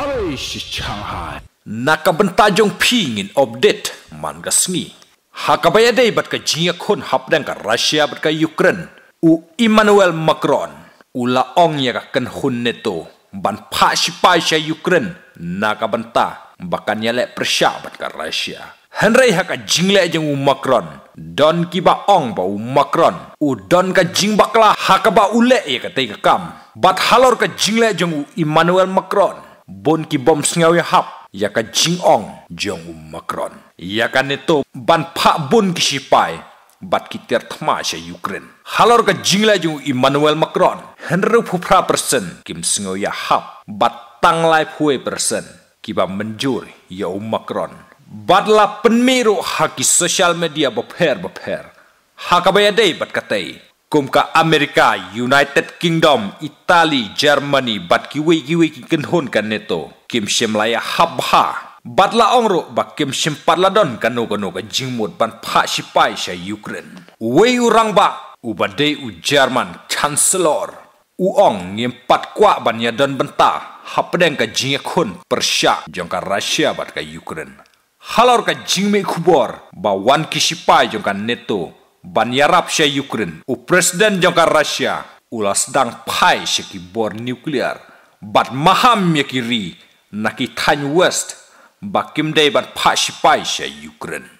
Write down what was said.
Aray si Changhai. Nakabantajong pingin update man ka sngi. Hakabaya day bat ka jingya kun hapdang ka Russia bat ka Ukraine. U Emmanuel Macron. U ong ya ka ken hun neto. Ban pasipay siya Ukraine. Nakabanta. Bakan ya le persya bat ka Russia. Henry haka jingle jeng u Macron. Don kiba ong ba u Macron. U don ka jing bakla haka ba ule ya ka kam. Bat halor ka jingle jeng u Emmanuel Macron bon ki bom sngau ya hap ya ka jing ong jong um makron ya ka ne to ban pha bon ki sipai bat ki ter thma sha ukrain halor ka jing la ju immanuel makron henro phu phra person kim sngau ya hap bat tang lai phue person ki ba menjur ya um Macron, bat la pen mi ki social media ba pher ba pher ha ba ya dei bat ka tei kum ka Amerika, United Kingdom, Itali, Germany, bat kiwi kiwi kinkin hun kan neto, kim shim laya habha. Bat la ongro, bat kim shim don kan no kano ka jingmut ban pha shipai sya Ukraine. Uwey urang ba, ubade u German Chancellor. Uong ngim pat kwa ban yadon benta, hapadeng ka jingyakun persya jongka Russia bat ka Ukraine. Halor ka jingme kubor, ba wan kishipai jongka neto, Banyarap siya Ukraine. U President jangka Russia. Ula sedang pai siya bor nuklear. Bat maham ya ri. Naki tanya West. Bakim day bat pai siya Ukraine.